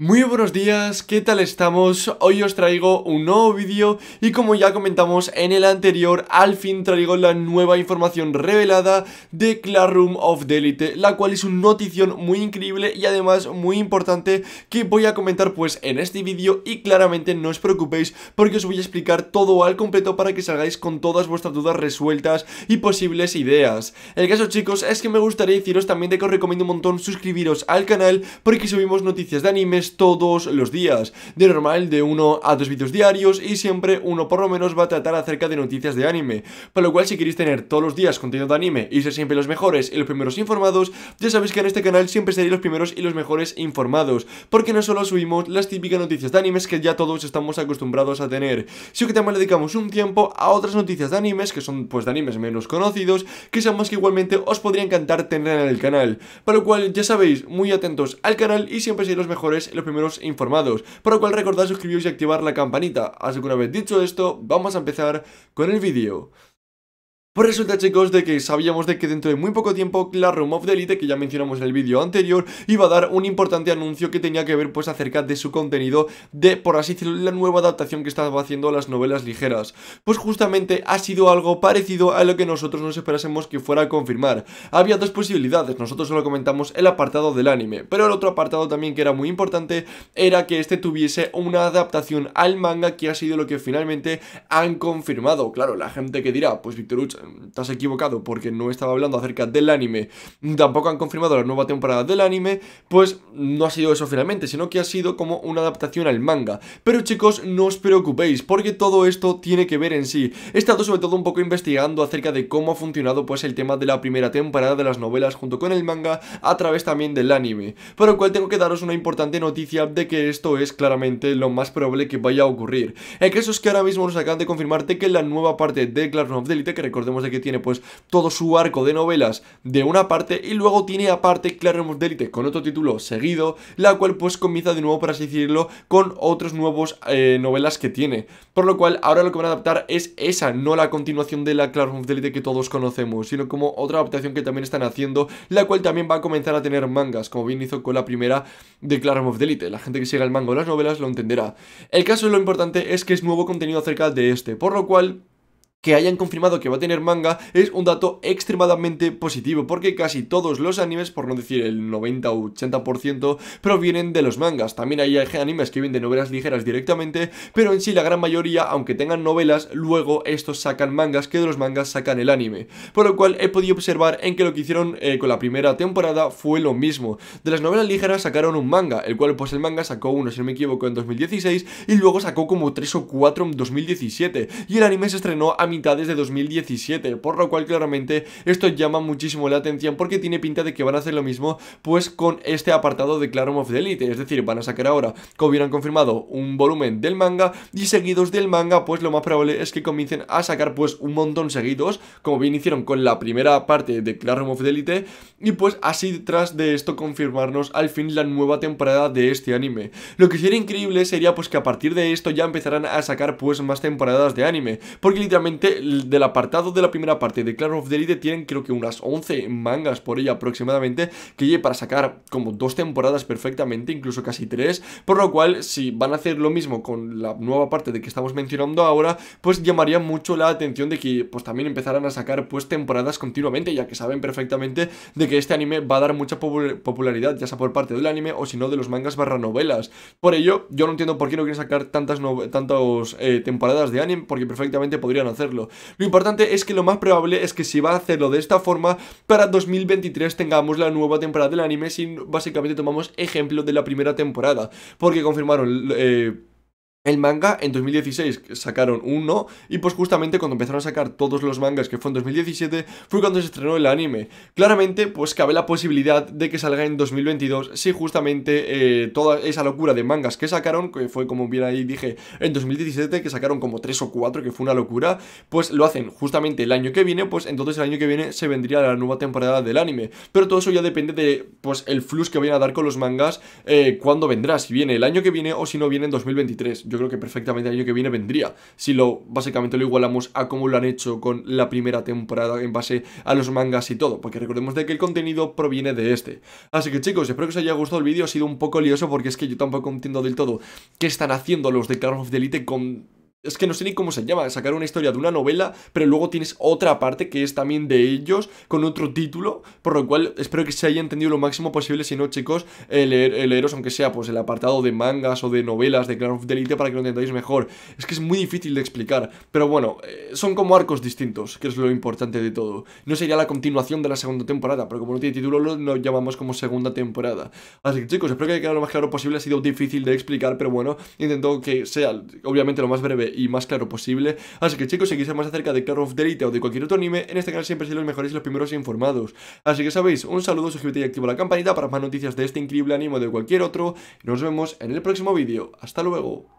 Muy buenos días, ¿qué tal estamos? Hoy os traigo un nuevo vídeo y como ya comentamos en el anterior, al fin traigo la nueva información revelada de Classroom of the la cual es una notición muy increíble y además muy importante que voy a comentar pues en este vídeo y claramente no os preocupéis porque os voy a explicar todo al completo para que salgáis con todas vuestras dudas resueltas y posibles ideas. El caso chicos es que me gustaría deciros también de que os recomiendo un montón suscribiros al canal porque subimos noticias de animes todos los días, de normal de uno a dos vídeos diarios y siempre uno por lo menos va a tratar acerca de noticias de anime, para lo cual si queréis tener todos los días contenido de anime y ser siempre los mejores y los primeros informados, ya sabéis que en este canal siempre seréis los primeros y los mejores informados, porque no solo subimos las típicas noticias de animes que ya todos estamos acostumbrados a tener, sino que también dedicamos un tiempo a otras noticias de animes que son pues de animes menos conocidos, que sabemos que igualmente os podría encantar tener en el canal, para lo cual ya sabéis, muy atentos al canal y siempre seréis los mejores los primeros informados, por lo cual recordad suscribiros y activar la campanita. Así que una vez dicho esto, vamos a empezar con el vídeo. Pues resulta chicos de que sabíamos de que dentro de muy poco tiempo la Room of the Elite, que ya mencionamos en el vídeo anterior, iba a dar un importante anuncio que tenía que ver pues acerca de su contenido de, por así decirlo, la nueva adaptación que estaba haciendo las novelas ligeras. Pues justamente ha sido algo parecido a lo que nosotros nos esperásemos que fuera a confirmar. Había dos posibilidades, nosotros solo comentamos el apartado del anime, pero el otro apartado también que era muy importante era que este tuviese una adaptación al manga que ha sido lo que finalmente han confirmado. Claro, la gente que dirá, pues Victor Uch, estás equivocado porque no estaba hablando acerca del anime, tampoco han confirmado la nueva temporada del anime, pues no ha sido eso finalmente, sino que ha sido como una adaptación al manga. Pero chicos, no os preocupéis, porque todo esto tiene que ver en sí. He estado sobre todo un poco investigando acerca de cómo ha funcionado pues el tema de la primera temporada de las novelas junto con el manga a través también del anime, por lo cual tengo que daros una importante noticia de que esto es claramente lo más probable que vaya a ocurrir. El caso es que ahora mismo nos acaban de confirmarte que la nueva parte de Clash of the que recordemos de que tiene pues todo su arco de novelas de una parte y luego tiene aparte Claremont Delite con otro título seguido, la cual pues comienza de nuevo, por así decirlo, con otros nuevos eh, novelas que tiene. Por lo cual, ahora lo que van a adaptar es esa, no la continuación de la Claro Delite que todos conocemos, sino como otra adaptación que también están haciendo, la cual también va a comenzar a tener mangas, como bien hizo con la primera de Claramos of Delite. La gente que siga el mango de las novelas lo entenderá. El caso lo importante es que es nuevo contenido acerca de este, por lo cual que hayan confirmado que va a tener manga es un dato extremadamente positivo, porque casi todos los animes, por no decir el 90 o 80%, provienen de los mangas. También hay animes que vienen de novelas ligeras directamente, pero en sí la gran mayoría, aunque tengan novelas, luego estos sacan mangas, que de los mangas sacan el anime. Por lo cual he podido observar en que lo que hicieron eh, con la primera temporada fue lo mismo. De las novelas ligeras sacaron un manga, el cual pues el manga sacó uno, si no me equivoco, en 2016, y luego sacó como 3 o 4 en 2017, y el anime se estrenó a mitad desde 2017, por lo cual claramente esto llama muchísimo la atención porque tiene pinta de que van a hacer lo mismo pues con este apartado de Clarum of the Elite, es decir, van a sacar ahora, como hubieran confirmado, un volumen del manga y seguidos del manga pues lo más probable es que comiencen a sacar pues un montón seguidos, como bien hicieron con la primera parte de Clarum of the Elite y pues así tras de esto confirmarnos al fin la nueva temporada de este anime. Lo que sería increíble sería pues que a partir de esto ya empezarán a sacar pues más temporadas de anime, porque literalmente del apartado de la primera parte de Clash of the tienen creo que unas 11 mangas por ella aproximadamente, que lleve para sacar como dos temporadas perfectamente, incluso casi tres, por lo cual si van a hacer lo mismo con la nueva parte de que estamos mencionando ahora, pues llamaría mucho la atención de que pues también empezaran a sacar pues temporadas continuamente, ya que saben perfectamente de que este anime va a dar mucha popularidad, ya sea por parte del anime o si no de los mangas barra novelas. Por ello, yo no entiendo por qué no quieren sacar tantas, eh, temporadas de anime, porque perfectamente podrían hacer lo importante es que lo más probable es que si va a hacerlo de esta forma, para 2023 tengamos la nueva temporada del anime si básicamente tomamos ejemplo de la primera temporada. Porque confirmaron... Eh, el manga en 2016 sacaron uno y pues justamente cuando empezaron a sacar todos los mangas que fue en 2017 fue cuando se estrenó el anime. Claramente pues cabe la posibilidad de que salga en 2022 si justamente eh, toda esa locura de mangas que sacaron, que fue como bien ahí dije en 2017 que sacaron como 3 o 4 que fue una locura, pues lo hacen justamente el año que viene, pues entonces el año que viene se vendría la nueva temporada del anime. Pero todo eso ya depende de pues el flux que vayan a dar con los mangas, eh, cuando vendrá, si viene el año que viene o si no viene en 2023 yo creo que perfectamente el año que viene vendría. Si lo básicamente lo igualamos a como lo han hecho con la primera temporada en base a los mangas y todo, porque recordemos de que el contenido proviene de este. Así que chicos, espero que os haya gustado el vídeo, ha sido un poco lioso porque es que yo tampoco entiendo del todo qué están haciendo los de Call of the con es que no sé ni cómo se llama, sacar una historia de una novela, pero luego tienes otra parte que es también de ellos, con otro título, por lo cual espero que se haya entendido lo máximo posible, si no chicos, eh, leer, eh, leeros aunque sea pues el apartado de mangas o de novelas de Clan of para que lo entendáis mejor, es que es muy difícil de explicar, pero bueno, eh, son como arcos distintos, que es lo importante de todo, no sería la continuación de la segunda temporada, pero como no tiene título lo llamamos como segunda temporada, así que chicos, espero que haya quedado lo más claro posible, ha sido difícil de explicar, pero bueno, intento que sea obviamente lo más breve y más claro posible. Así que chicos, si quieres más acerca de Call of Duty o de cualquier otro anime, en este canal siempre seréis los mejores y los primeros informados. Así que sabéis, un saludo, suscríbete y activa la campanita para más noticias de este increíble anime o de cualquier otro. Y nos vemos en el próximo vídeo. Hasta luego.